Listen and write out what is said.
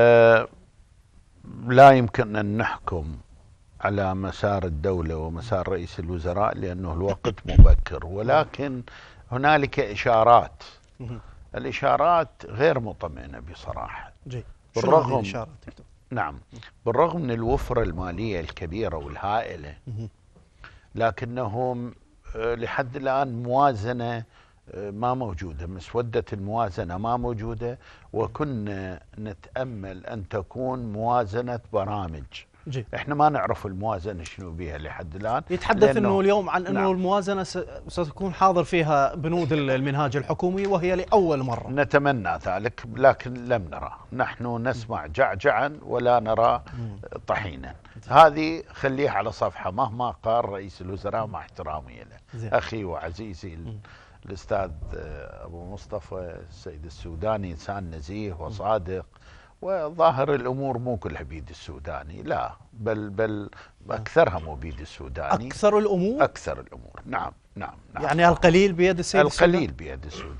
آه، لا يمكن أن نحكم على مسار الدولة ومسار رئيس الوزراء لأنه الوقت مبكر ولكن هنالك إشارات الإشارات غير مطمئنة بصراحة بالرغم نعم بالرغم من الوفرة المالية الكبيرة والهائلة لكنهم آه، لحد الآن موازنة ما موجودة مسودة الموازنة ما موجودة وكنا نتأمل أن تكون موازنة برامج جي. احنا ما نعرف الموازنه شنو بها لحد الان يتحدث انه اليوم عن انه نعم. الموازنه ستكون حاضر فيها بنود المنهاج الحكومي وهي لاول مره نتمنى ذلك لكن لم نرى نحن نسمع جعجعا ولا نرى طحينا هذه خليها على صفحه مهما قال رئيس الوزراء مع احترامي له اخي وعزيزي الاستاذ آه، ابو مصطفى السيد السوداني انسان نزيه وصادق وظاهر الامور مو كلها بيد السوداني لا بل بل اكثرها مو بيد السوداني اكثر الامور اكثر الامور نعم نعم, نعم يعني القليل بيد السيد القليل السوداني القليل بيد السوداني